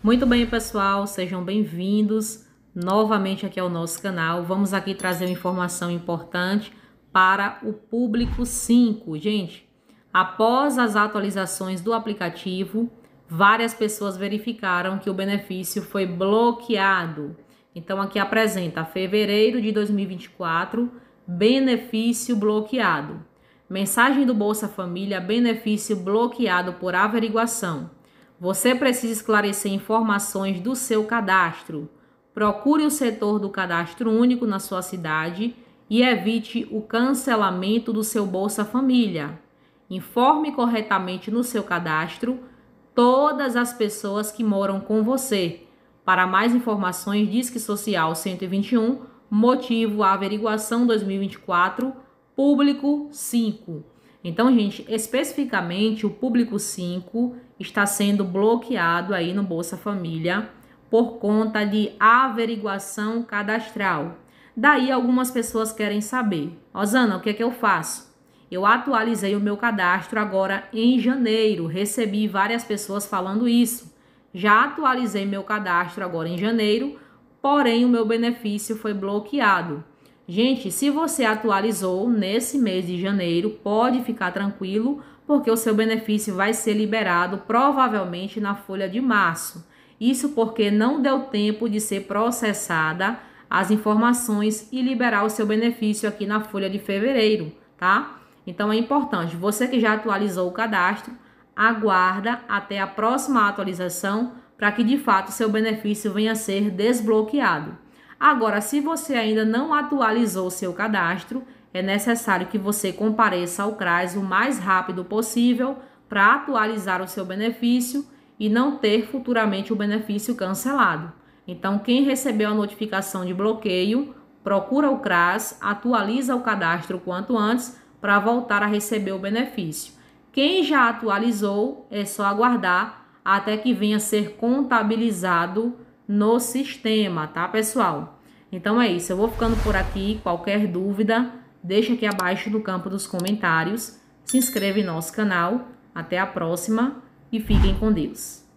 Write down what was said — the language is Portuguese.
Muito bem, pessoal, sejam bem-vindos novamente aqui ao nosso canal. Vamos aqui trazer uma informação importante para o público 5. Gente, após as atualizações do aplicativo, várias pessoas verificaram que o benefício foi bloqueado. Então aqui apresenta fevereiro de 2024, benefício bloqueado. Mensagem do Bolsa Família, benefício bloqueado por averiguação. Você precisa esclarecer informações do seu cadastro. Procure o setor do cadastro único na sua cidade e evite o cancelamento do seu Bolsa Família. Informe corretamente no seu cadastro todas as pessoas que moram com você. Para mais informações, Disque Social 121, motivo averiguação 2024, público 5. Então, gente, especificamente o público 5 está sendo bloqueado aí no Bolsa Família por conta de averiguação cadastral. Daí algumas pessoas querem saber: Osana, o que é que eu faço? Eu atualizei o meu cadastro agora em janeiro. Recebi várias pessoas falando isso. Já atualizei meu cadastro agora em janeiro, porém o meu benefício foi bloqueado. Gente, se você atualizou nesse mês de janeiro, pode ficar tranquilo, porque o seu benefício vai ser liberado provavelmente na folha de março. Isso porque não deu tempo de ser processada as informações e liberar o seu benefício aqui na folha de fevereiro, tá? Então é importante, você que já atualizou o cadastro, aguarda até a próxima atualização para que de fato seu benefício venha a ser desbloqueado. Agora, se você ainda não atualizou seu cadastro, é necessário que você compareça ao CRAS o mais rápido possível para atualizar o seu benefício e não ter futuramente o benefício cancelado. Então, quem recebeu a notificação de bloqueio, procura o CRAS, atualiza o cadastro quanto antes para voltar a receber o benefício. Quem já atualizou, é só aguardar até que venha ser contabilizado no sistema, tá, pessoal? Então é isso, eu vou ficando por aqui. Qualquer dúvida, deixa aqui abaixo no campo dos comentários. Se inscreve em nosso canal. Até a próxima e fiquem com Deus.